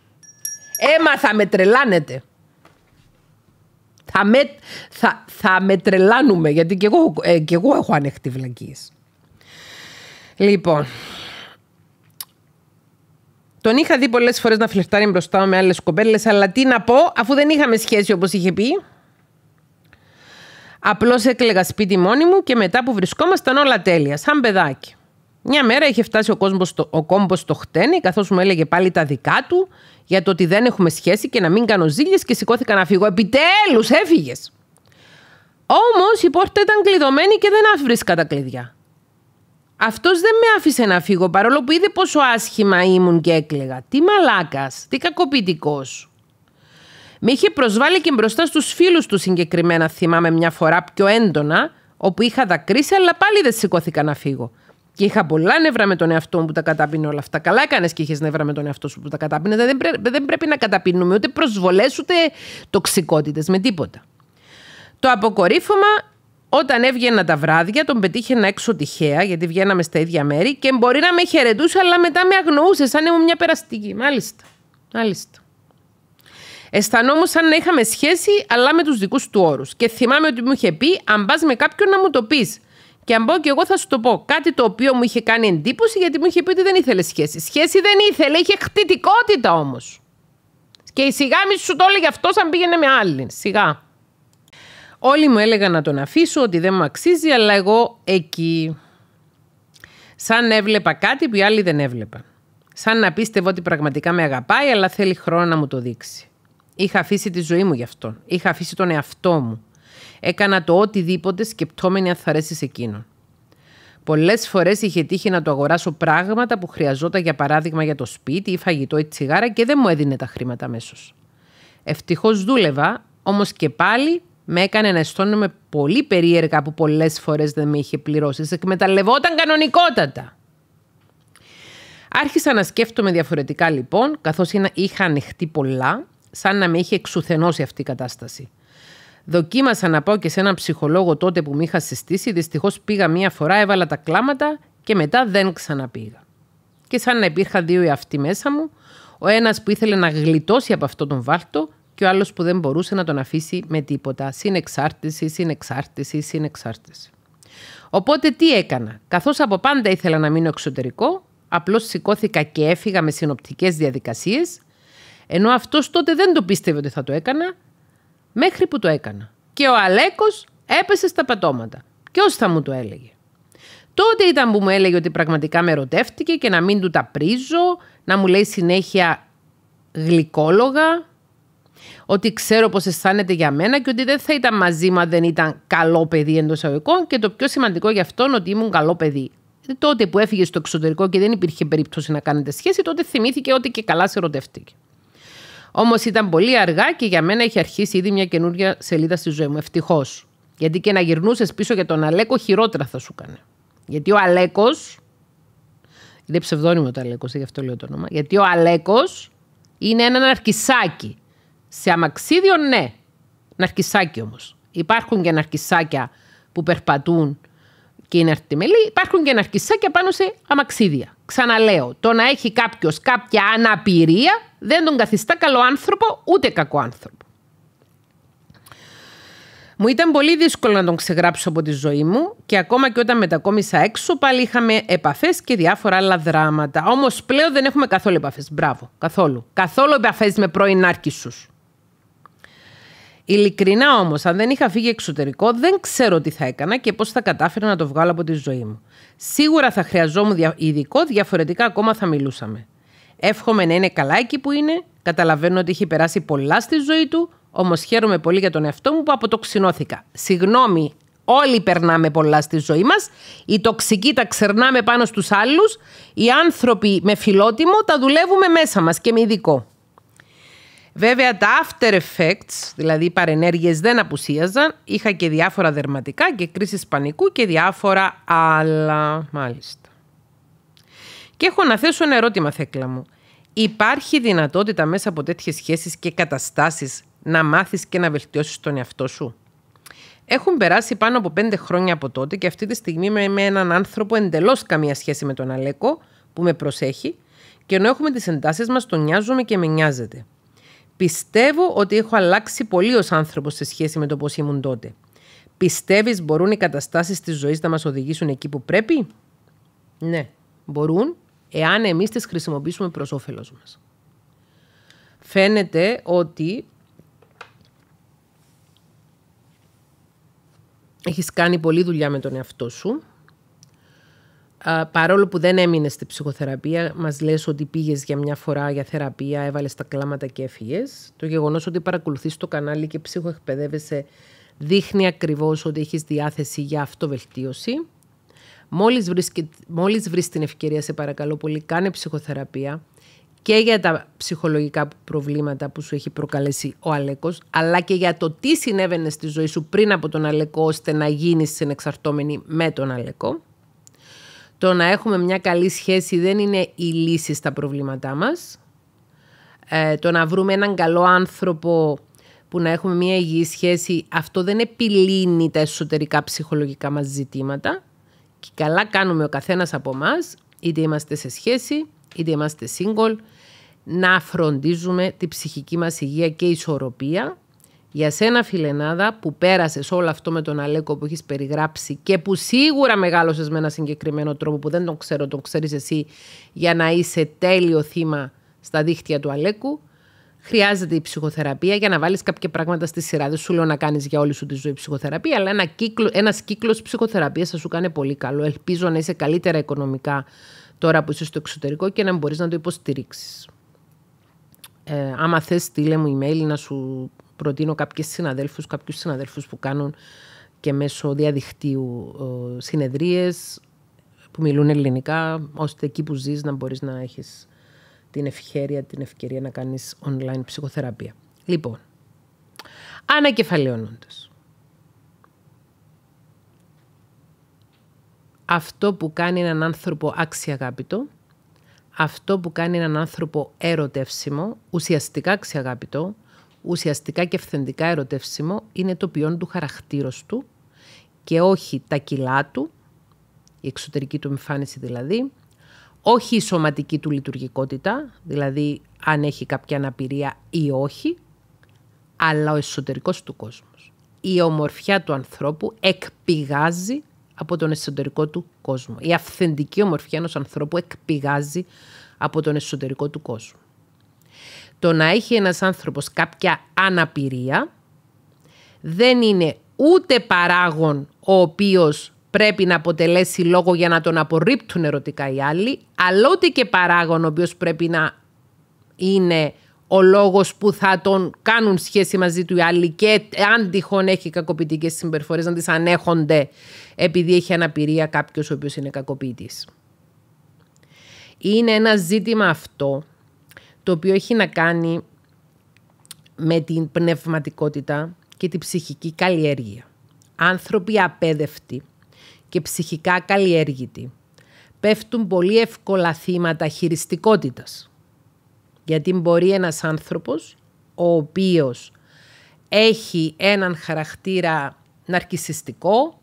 Έμα θα με τρελάνετε. Θα με, θα, θα με τρελάνουμε γιατί και εγώ, ε, και εγώ έχω ανοιχτή βλακίες. Λοιπόν, τον είχα δει πολλές φορές να φλερτάρει μπροστά με άλλες κοπέλες, αλλά τι να πω, αφού δεν είχαμε σχέση όπως είχε πει. Απλώς έκλεγα σπίτι μόνη μου και μετά που βρισκόμασταν όλα τέλεια, σαν παιδάκι. Μια μέρα είχε φτάσει ο, κόσμος στο, κόμπος στο χτένι, καθώς μου έλεγε πάλι τα δικά του για το ότι δεν έχουμε σχέση και να μην κάνω ζήλιες και σηκώθηκα να φύγω. Επιτέλους έφυγες. Όμως η πόρτα ήταν κλειδωμένη και δεν άφηβρισκα τα κλειδιά. Αυτός δεν με άφησε να φύγω παρόλο που είδε πόσο άσχημα ήμουν και έκλαιγα. Τι μαλάκας, τι κακοποιητικός. Με είχε προσβάλει και μπροστά στους φίλους του συγκεκριμένα, θυμάμαι μια φορά πιο έντονα, όπου είχα δακρύσει, αλλά πάλι δεν σηκώθηκα να φύγω. Και είχα πολλά νεύρα με τον εαυτό μου που τα κατάπινε όλα αυτά. Καλά έκανες και είχες νεύρα με τον εαυτό σου που τα κατάπινε. Δεν, δεν πρέπει να καταπίνουμε ούτε προσβολές ούτε τοξικότητες με τίποτα. Το αποκορύφωμα όταν έβγαινα τα βράδια, τον πετύχαινα έξω τυχαία, γιατί βγαίναμε στα ίδια μέρη και μπορεί να με χαιρετούσε, αλλά μετά με αγνοούσε, σαν ήμουν μια περαστική. Μάλιστα. Μάλιστα. Αισθανόμουν σαν να είχαμε σχέση, αλλά με τους δικούς του όρους. Και θυμάμαι ότι μου είχε πει, αν πας με κάποιον να μου το πεις. Και αν πω και εγώ θα σου το πω. Κάτι το οποίο μου είχε κάνει εντύπωση, γιατί μου είχε πει ότι δεν ήθελε σχέση. Σχέση δεν ήθελε, είχε χτιτικότητα όμως. Και η σιγά μη σου το έλεγε αυτός σαν πήγαινε με άλλη. Σιγά. Όλοι μου έλεγαν να τον αφήσω, ότι δεν μου αξίζει, αλλά εγώ εκεί. Σαν έβλεπα κάτι που οι άλλοι δεν έβλεπαν. Σαν να πίστευα ότι πραγματικά με αγαπάει, αλλά θέλει χρόνο να μου το δείξει. Είχα αφήσει τη ζωή μου γι' αυτόν. Είχα αφήσει τον εαυτό μου. Έκανα το οτιδήποτε σκεπτόμενοι αν θα αρέσει σε εκείνον. Πολλές φορές είχε τύχει να το αγοράσω πράγματα που χρειαζόταν για παράδειγμα για το σπίτι ή φαγητό ή τσιγάρα και δεν μου έδινε τα χρήματα αμέσως. Ευτυχώς δούλευα, όμως και πάλι με έκανε να αισθάνομαι πολύ περίεργα που πολλές φορές δεν με είχε πληρώσει. Σε εκμεταλλευόταν κανονικότατα. Άρχισα να σκέφτομαι διαφορετικά λοιπόν, καθώς είχα ανοιχτεί πολλά, σαν να με είχε εξουθενώσει αυτή η κατάσταση. Δοκίμασα να πάω και σε έναν ψυχολόγο τότε που με είχα συστήσει, δυστυχώς πήγα μία φορά, έβαλα τα κλάματα και μετά δεν ξαναπήγα. Και σαν να υπήρχαν δύο εαυτοί μέσα μου, ο ένας που ήθελε να γλιτώσει από αυτό τον βάλτο και ο άλλος που δεν μπορούσε να τον αφήσει με τίποτα. Συνεξάρτηση, συνεξάρτηση, συνεξάρτηση. Οπότε τι έκανα. Καθώς από πάντα ήθελα να μείνω εξωτερικό, απλώς σηκώθηκα και έφυγα με συνοπτικές διαδικασίες, ενώ αυτός τότε δεν το πίστευε ότι θα το έκανα, μέχρι που το έκανα. Και ο Αλέκος έπεσε στα πατώματα. Ποιος θα μου το έλεγε. Τότε ήταν που μου έλεγε ότι πραγματικά με ερωτεύτηκε και να μην του τα πρίζω, να μου λέει συνέχεια γλυκόλογα, ότι ξέρω πώ αισθάνεται για μένα και ότι δεν θα ήταν μαζί μου αν δεν ήταν καλό παιδί εντός εισαγωγικών Και το πιο σημαντικό για αυτόν ότι ήμουν καλό παιδί. Τότε που έφυγε στο εξωτερικό και δεν υπήρχε περίπτωση να κάνετε σχέση, τότε θυμήθηκε ότι και καλά σε ερωτεύτηκε. Όμως ήταν πολύ αργά και για μένα έχει αρχίσει ήδη μια καινούργια σελίδα στη ζωή μου. Ευτυχώς. Γιατί και να γυρνούσες πίσω για τον Αλέκο, χειρότερα θα σου έκανε. Γιατί ο Αλέκος. Είναι ψευδόνιμο το Αλέκος, γι' αυτό λέω το όνομα. Γιατί ο Αλέκος είναι έναν αρκισάκι. Σε αμαξίδιο ναι. Ναρκισάκι όμως. Υπάρχουν και ναρκισάκια που περπατούν και είναι αρτιμελή. Υπάρχουν και ναρκισάκια πάνω σε αμαξίδια. Ξαναλέω, το να έχει κάποιος κάποια αναπηρία δεν τον καθιστά καλό άνθρωπο ούτε κακό άνθρωπο. Μου ήταν πολύ δύσκολο να τον ξεγράψω από τη ζωή μου και ακόμα και όταν μετακόμισα έξω πάλι είχαμε επαφές και διάφορα άλλα δράματα. Όμως πλέον δεν έχουμε καθόλου επαφές. Μπράβο, καθόλου. Καθόλου επαφές με πρώην άρκησου. Ειλικρινά όμως, αν δεν είχα φύγει εξωτερικό, δεν ξέρω τι θα έκανα και πώς θα κατάφερα να το βγάλω από τη ζωή μου. Σίγουρα θα χρειαζόμουν ειδικό, διαφορετικά ακόμα θα μιλούσαμε. Εύχομαι να είναι καλά εκεί που είναι. Καταλαβαίνω ότι έχει περάσει πολλά στη ζωή του, όμως χαίρομαι πολύ για τον εαυτό μου που αποτοξινώθηκα. Συγγνώμη, όλοι περνάμε πολλά στη ζωή μας. Οι τοξικοί τα ξερνάμε πάνω στους άλλους. Οι άνθρωποι με φιλότιμο τα δουλεύουμε μέσα μας και με ειδικό. Βέβαια τα after effects, δηλαδή οι παρενέργειες δεν απουσίαζαν. Είχα και διάφορα δερματικά και κρίσεις πανικού και διάφορα άλλα. Μάλιστα. Και έχω να θέσω ένα ερώτημα, Θέκλα μου. Υπάρχει δυνατότητα μέσα από τέτοιες σχέσεις και καταστάσεις να μάθεις και να βελτιώσεις τον εαυτό σου. Έχουν περάσει πάνω από πέντε χρόνια από τότε και αυτή τη στιγμή είμαι με έναν άνθρωπο εντελώς καμία σχέση με τον Αλέκο που με προσέχει και ενώ έχουμε τις εντάσεις μας, τον νοιάζομαι και με νοιάζεται. Πιστεύω ότι έχω αλλάξει πολύ ως άνθρωπος σε σχέση με το πώς ήμουν τότε. Πιστεύεις μπορούν οι καταστάσεις της ζωής να μας οδηγήσουν εκεί που πρέπει. Ναι, μπορούν, εάν εμείς τις χρησιμοποιήσουμε προς όφελό μας. Φαίνεται ότι έχεις κάνει πολλή δουλειά με τον εαυτό σου παρόλο που δεν έμεινε στη ψυχοθεραπεία, μας λες ότι πήγες για μια φορά για θεραπεία, έβαλες τα κλάματα και έφυγες. Το γεγονός ότι παρακολουθείς το κανάλι και ψυχοεκπαιδεύεσαι δείχνει ακριβώς ότι έχεις διάθεση για αυτοβελτίωση. Μόλις βρεις, την ευκαιρία, σε παρακαλώ πολύ, κάνε ψυχοθεραπεία και για τα ψυχολογικά προβλήματα που σου έχει προκαλέσει ο Αλέκος, αλλά και για το τι συνέβαινε στη ζωή σου πριν από τον Αλέκο, ώστε να γίνεις συνεξαρτώμενη με τον Αλέκο το να έχουμε μια καλή σχέση δεν είναι η λύση στα προβλήματά μας. Ε, το να βρούμε έναν καλό άνθρωπο που να έχουμε μια υγιή σχέση, αυτό δεν επιλύνει τα εσωτερικά ψυχολογικά μας ζητήματα. Και καλά κάνουμε ο καθένας από εμάς, είτε είμαστε σε σχέση, είτε είμαστε single, να φροντίζουμε τη ψυχική μας υγεία και ισορροπία για σένα, φιλενάδα, που πέρασες όλο αυτό με τον Αλέκο που έχεις περιγράψει και που σίγουρα μεγάλωσες με ένα συγκεκριμένο τρόπο που δεν τον ξέρω, τον ξέρεις εσύ, για να είσαι τέλειο θύμα στα δίχτυα του Αλέκου, χρειάζεται η ψυχοθεραπεία για να βάλεις κάποια πράγματα στη σειρά. Δεν σου λέω να κάνεις για όλη σου τη ζωή ψυχοθεραπεία, αλλά ένα κύκλο ένας κύκλος ψυχοθεραπείας θα σου κάνει πολύ καλό. Ελπίζω να είσαι καλύτερα οικονομικά τώρα που είσαι στο εξωτερικό και να μπορείς να το υποστηρίξεις. Ε, άμα θες, στείλε μου email να σου προτείνω κάποιου συναδέλφους, κάποιους συναδέλφους που κάνουν και μέσω διαδικτύου ε, συνεδρίες που μιλούν ελληνικά, ώστε εκεί που ζεις να μπορείς να έχεις την ευχαίρεια, την ευκαιρία να κάνεις online ψυχοθεραπεία. Λοιπόν, ανακεφαλαιώνοντας. Αυτό που κάνει έναν άνθρωπο αξιαγάπητο, αυτό που κάνει έναν άνθρωπο ερωτεύσιμο, ουσιαστικά αξιαγάπητο, ουσιαστικά και ευθεντικά ερωτεύσιμο είναι το ποιόν του χαρακτήρος του και όχι τα κιλά του, η εξωτερική του εμφάνιση δηλαδή, όχι η σωματική του λειτουργικότητα, δηλαδή αν έχει κάποια αναπηρία ή όχι, αλλά ο εσωτερικός του κόσμος. Η ομορφιά του ανθρώπου εκπηγάζει από τον εσωτερικό του κόσμο. Η αυθεντική ομορφιά ενός ανθρώπου εκπηγάζει από τον εσωτερικό του κόσμο το να έχει ένας άνθρωπος κάποια αναπηρία δεν είναι ούτε παράγον ο οποίος πρέπει να αποτελέσει λόγο για να τον απορρίπτουν ερωτικά οι άλλοι, αλλά ούτε και παράγον ο οποίος πρέπει να είναι ο λόγος που θα τον κάνουν σχέση μαζί του οι άλλοι και αν τυχόν έχει κακοποιητικές συμπεριφορές να τις ανέχονται επειδή έχει αναπηρία κάποιος ο οποίος είναι κακοποιητής. Είναι ένα ζήτημα αυτό το οποίο έχει να κάνει με την πνευματικότητα και την ψυχική καλλιέργεια. Άνθρωποι απέδευτοι και ψυχικά καλλιέργητοι πέφτουν πολύ εύκολα θύματα χειριστικότητας. Γιατί μπορεί ένας άνθρωπος ο οποίος έχει έναν χαρακτήρα ναρκισιστικό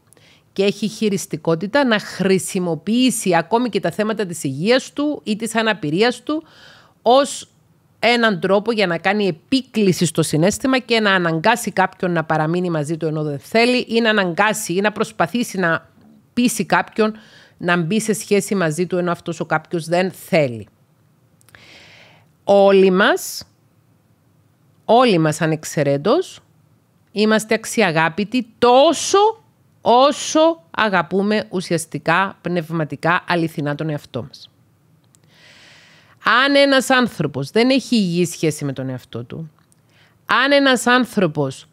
και έχει χειριστικότητα να χρησιμοποιήσει ακόμη και τα θέματα της υγείας του ή της αναπηρίας του ως έναν τρόπο για να κάνει επίκληση στο συνέστημα και να αναγκάσει κάποιον να παραμείνει μαζί του ενώ δεν θέλει ή να αναγκάσει ή να προσπαθήσει να πείσει κάποιον να μπει σε σχέση μαζί του ενώ αυτός ο κάποιος δεν θέλει. Όλοι μας, όλοι μας ανεξαιρέτως, είμαστε αξιαγάπητοι τόσο όσο αγαπούμε ουσιαστικά, πνευματικά, αληθινά τον εαυτό μας. Αν ένας άνθρωπος δεν έχει υγιή σχέση με τον εαυτό του, αν ένας άνθρωπος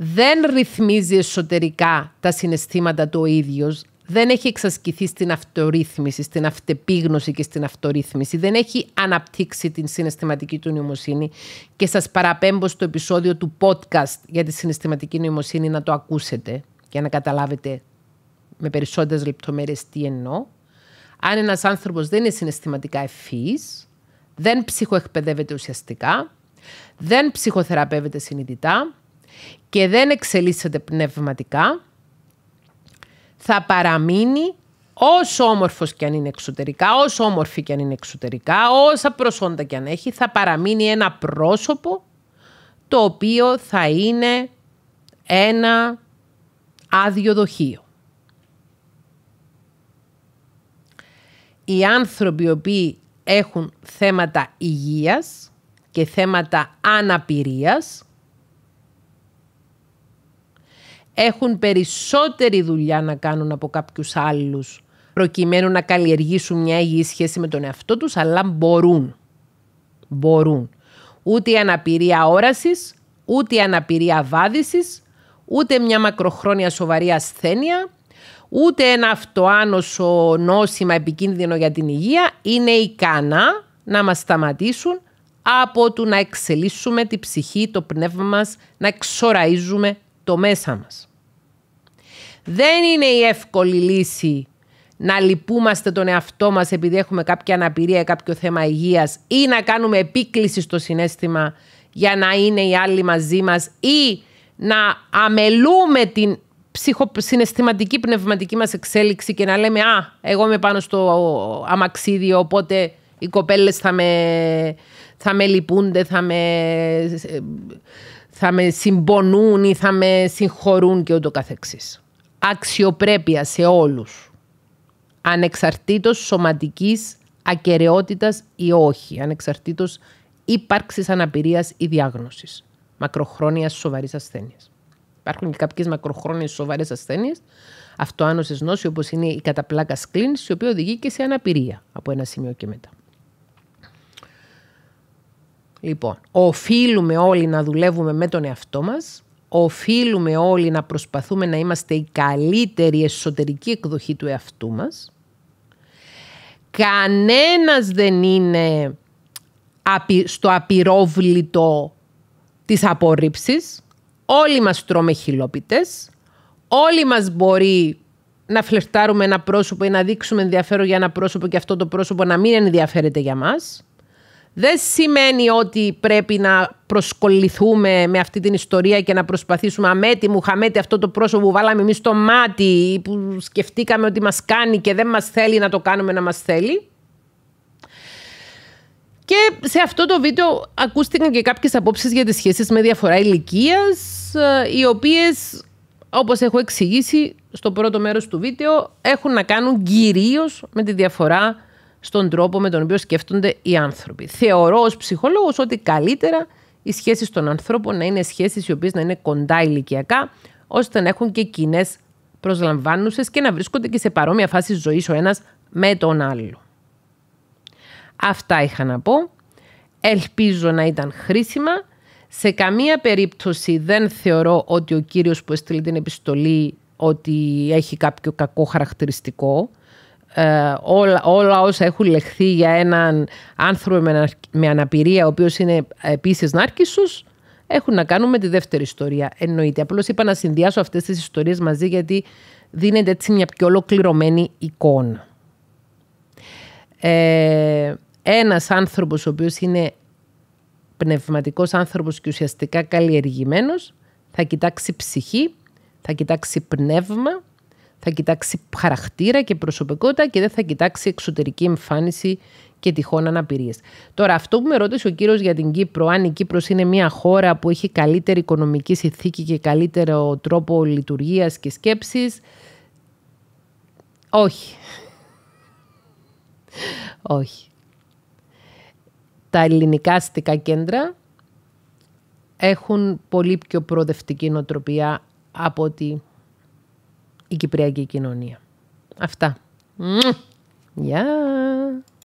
δεν ρυθμίζει εσωτερικά τα συναισθήματα του ο ίδιος, δεν έχει εξασκηθεί στην αυτορύθμιση, στην αυτεπίγνωση και στην αυτορύθμιση, δεν έχει αναπτύξει την συναισθηματική του νοημοσύνη και σας παραπέμπω στο επεισόδιο του podcast για τη συναισθηματική νοημοσύνη να το ακούσετε και να καταλάβετε με περισσότερες λεπτομέρειες τι εννοώ. Αν ένας άνθρωπος δεν είναι συναισθηματικά ευφυή, δεν ψυχοεκπαιδεύεται ουσιαστικά, δεν ψυχοθεραπεύεται συνειδητά και δεν εξελίσσεται πνευματικά, θα παραμείνει όσο όμορφο και αν είναι εξωτερικά, όσο όμορφη και αν είναι εξωτερικά, όσα προσόντα και αν έχει, θα παραμείνει ένα πρόσωπο το οποίο θα είναι ένα άδειο δοχείο. οι άνθρωποι οποίοι έχουν θέματα υγείας και θέματα αναπηρίας έχουν περισσότερη δουλειά να κάνουν από κάποιους άλλους προκειμένου να καλλιεργήσουν μια υγιή σχέση με τον εαυτό τους, αλλά μπορούν. Μπορούν. Ούτε η αναπηρία όρασης, ούτε η αναπηρία βάδισης, ούτε μια μακροχρόνια σοβαρή ασθένεια, Ούτε ένα αυτοάνωσο νόσημα επικίνδυνο για την υγεία είναι ικανά να μας σταματήσουν από το να εξελίσσουμε τη ψυχή, το πνεύμα μας, να εξοραίζουμε το μέσα μας. Δεν είναι η εύκολη λύση να λυπούμαστε τον εαυτό μας επειδή έχουμε κάποια αναπηρία ή κάποιο θέμα υγείας ή να κάνουμε επίκληση στο συνέστημα για να είναι οι άλλοι μαζί μας ή να αμελούμε την ψυχοσυναισθηματική πνευματική μας εξέλιξη και να λέμε «Α, εγώ είμαι πάνω στο αμαξίδιο, οπότε οι κοπέλες θα με, λυπούνται, θα με, συμπονούν ή θα με συγχωρούν» και ούτω καθεξής. Αξιοπρέπεια σε όλους, ανεξαρτήτως σωματικής ακαιρεότητας ή όχι, ανεξαρτήτως ύπαρξης αναπηρίας ή διάγνωσης μακροχρόνιας σοβαρής ασθένειας υπάρχουν και κάποιες μακροχρόνιες σοβαρές ασθένειες, αυτοάνωσε νόση, όπως είναι η καταπλάκα σκλήνηση, η οποία οδηγεί και σε αναπηρία από ένα σημείο και μετά. Λοιπόν, οφείλουμε όλοι να δουλεύουμε με τον εαυτό μας, οφείλουμε όλοι να προσπαθούμε να είμαστε η καλύτερη εσωτερική εκδοχή του εαυτού μας. Κανένας δεν είναι στο απειρόβλητο της απορρίψης όλοι μας τρώμε χιλόπιτες, όλοι μας μπορεί να φλερτάρουμε ένα πρόσωπο ή να δείξουμε ενδιαφέρον για ένα πρόσωπο και αυτό το πρόσωπο να μην ενδιαφέρεται για μας. Δεν σημαίνει ότι πρέπει να προσκοληθούμε με αυτή την ιστορία και να προσπαθήσουμε αμέτη μου, χαμέτη αυτό το πρόσωπο που βάλαμε εμείς στο μάτι ή που σκεφτήκαμε ότι μας κάνει και δεν μας θέλει να το κάνουμε να μας θέλει. Και σε αυτό το βίντεο ακούστηκαν και κάποιες απόψεις για τις σχέσεις με διαφορά ηλικίας, ε, οι οποίες, όπως έχω εξηγήσει στο πρώτο μέρος του βίντεο, έχουν να κάνουν κυρίως με τη διαφορά στον τρόπο με τον οποίο σκέφτονται οι άνθρωποι. Θεωρώ ως ψυχολόγος ότι καλύτερα οι σχέσεις των ανθρώπων να είναι σχέσεις οι οποίες να είναι κοντά ηλικιακά, ώστε να έχουν και κοινές προσλαμβάνουσες και να βρίσκονται και σε παρόμοια φάση ζωής ο ένας με τον άλλο. Αυτά είχα να πω. Ελπίζω να ήταν χρήσιμα. Σε καμία περίπτωση δεν θεωρώ ότι ο κύριος που έστειλε την επιστολή ότι έχει κάποιο κακό χαρακτηριστικό. Ε, όλα, όλα όσα έχουν λεχθεί για έναν άνθρωπο με, αναπηρία ο οποίος είναι επίσης νάρκισσος έχουν να κάνουν με τη δεύτερη ιστορία εννοείται. Απλώς είπα να συνδυάσω αυτές τις ιστορίες μαζί γιατί δίνεται έτσι μια πιο ολοκληρωμένη εικόνα. Ε, ένας άνθρωπος ο οποίος είναι πνευματικός άνθρωπος και ουσιαστικά καλλιεργημένος. θα κοιτάξει ψυχή, θα κοιτάξει πνεύμα, θα κοιτάξει χαρακτήρα και προσωπικότητα και δεν θα κοιτάξει εξωτερική εμφάνιση και τυχόν αναπηρίες. Τώρα, αυτό που με ρώτησε ο κύριος για την Κύπρο, αν η Κύπρος είναι μια χώρα που έχει καλύτερη οικονομική συνθήκη και καλύτερο τρόπο λειτουργίας και σκέψης. Όχι. (laughs) Όχι τα ελληνικά αστικά κέντρα έχουν πολύ πιο προοδευτική νοοτροπία από ότι η κυπριακή κοινωνία. Αυτά. Γεια!